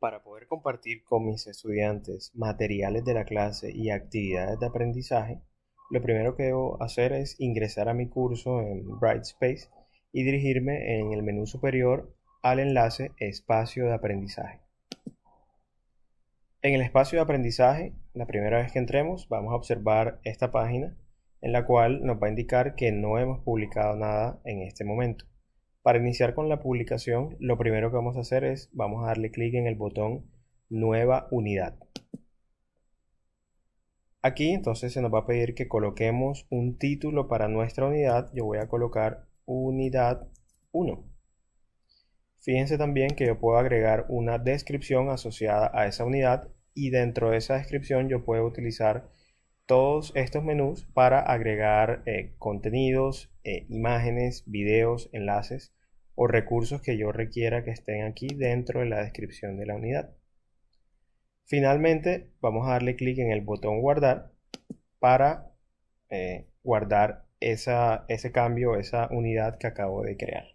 Para poder compartir con mis estudiantes materiales de la clase y actividades de aprendizaje, lo primero que debo hacer es ingresar a mi curso en Brightspace y dirigirme en el menú superior al enlace Espacio de aprendizaje. En el espacio de aprendizaje, la primera vez que entremos, vamos a observar esta página en la cual nos va a indicar que no hemos publicado nada en este momento. Para iniciar con la publicación, lo primero que vamos a hacer es, vamos a darle clic en el botón Nueva Unidad. Aquí entonces se nos va a pedir que coloquemos un título para nuestra unidad. Yo voy a colocar Unidad 1. Fíjense también que yo puedo agregar una descripción asociada a esa unidad y dentro de esa descripción yo puedo utilizar todos estos menús para agregar eh, contenidos, eh, imágenes, videos, enlaces o recursos que yo requiera que estén aquí dentro de la descripción de la unidad. Finalmente, vamos a darle clic en el botón guardar para eh, guardar ese cambio, esa unidad que acabo de crear.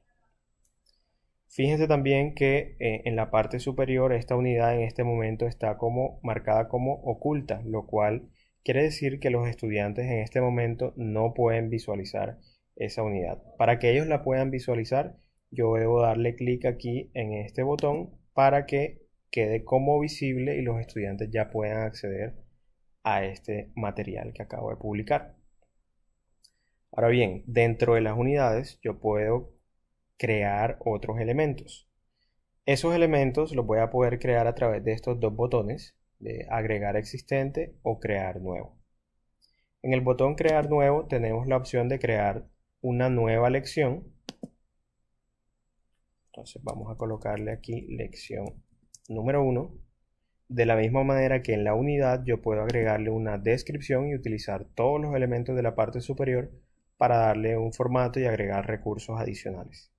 Fíjense también que en la parte superior esta unidad en este momento está como marcada como oculta, lo cual Quiere decir que los estudiantes en este momento no pueden visualizar esa unidad. Para que ellos la puedan visualizar, yo debo darle clic aquí en este botón para que quede como visible y los estudiantes ya puedan acceder a este material que acabo de publicar. Ahora bien, dentro de las unidades yo puedo crear otros elementos. Esos elementos los voy a poder crear a través de estos dos botones de agregar existente o crear nuevo. En el botón crear nuevo tenemos la opción de crear una nueva lección. Entonces vamos a colocarle aquí lección número 1. De la misma manera que en la unidad yo puedo agregarle una descripción y utilizar todos los elementos de la parte superior para darle un formato y agregar recursos adicionales.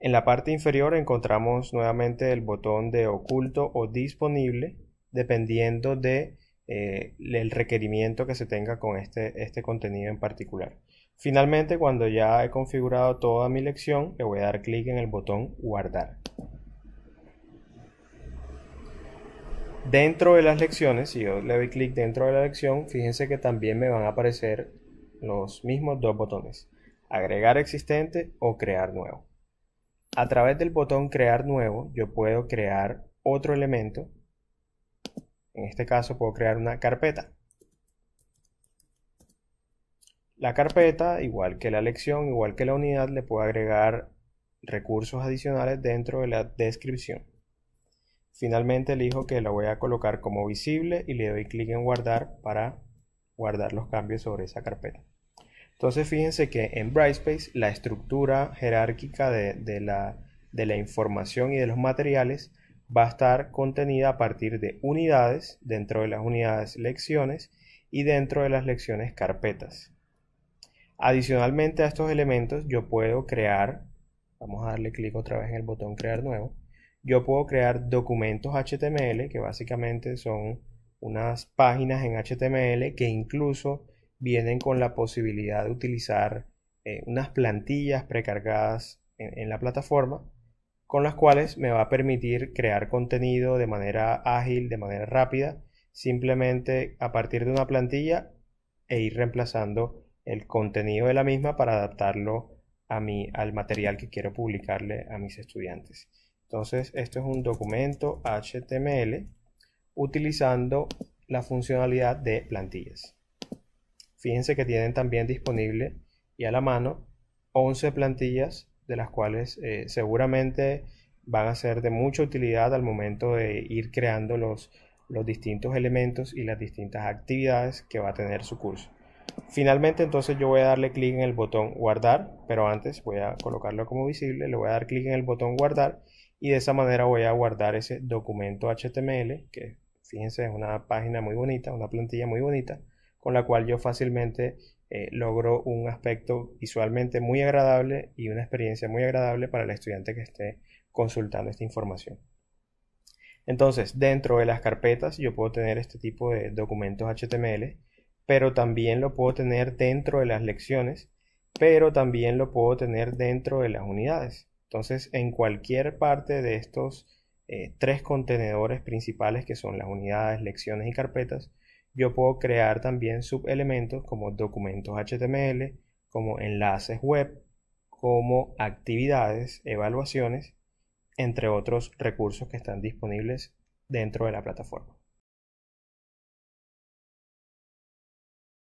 En la parte inferior encontramos nuevamente el botón de oculto o disponible dependiendo de eh, el requerimiento que se tenga con este, este contenido en particular. Finalmente, cuando ya he configurado toda mi lección, le voy a dar clic en el botón guardar. Dentro de las lecciones, si yo le doy clic dentro de la lección, fíjense que también me van a aparecer los mismos dos botones, agregar existente o crear nuevo. A través del botón crear nuevo, yo puedo crear otro elemento en este caso puedo crear una carpeta. La carpeta, igual que la lección, igual que la unidad, le puedo agregar recursos adicionales dentro de la descripción. Finalmente elijo que la voy a colocar como visible y le doy clic en guardar para guardar los cambios sobre esa carpeta. Entonces fíjense que en Brightspace la estructura jerárquica de, de la información y de los materiales va a estar contenida a partir de unidades, dentro de las unidades lecciones y dentro de las lecciones carpetas. Adicionalmente a estos elementos yo puedo crear, vamos a darle clic otra vez en el botón crear nuevo, yo puedo crear documentos HTML que básicamente son unas páginas en HTML que incluso vienen con la posibilidad de utilizar eh, unas plantillas precargadas en la plataforma con las cuales me va a permitir crear contenido de manera ágil, de manera rápida, simplemente a partir de una plantilla e ir reemplazando el contenido de la misma para adaptarlo a mi, al material que quiero publicarle a mis estudiantes. Entonces, esto es un documento HTML utilizando la funcionalidad de plantillas. Fíjense que tienen también disponible y a la mano 11 plantillas de las cuales eh, seguramente van a ser de mucha utilidad al momento de ir creando los, los distintos elementos y las distintas actividades que va a tener su curso. Finalmente entonces yo voy a darle clic en el botón guardar, pero antes voy a colocarlo como visible, le voy a dar clic en el botón guardar y de esa manera voy a guardar ese documento HTML que fíjense es una página muy bonita, una plantilla muy bonita con la cual yo fácilmente eh, logro un aspecto visualmente muy agradable y una experiencia muy agradable para el estudiante que esté consultando esta información. Entonces, dentro de las carpetas yo puedo tener este tipo de documentos HTML, pero también lo puedo tener dentro de las lecciones, pero también lo puedo tener dentro de las unidades. Entonces, en cualquier parte de estos eh, tres contenedores principales que son las unidades, lecciones y carpetas, yo puedo crear también subelementos como documentos HTML, como enlaces web, como actividades, evaluaciones, entre otros recursos que están disponibles dentro de la plataforma.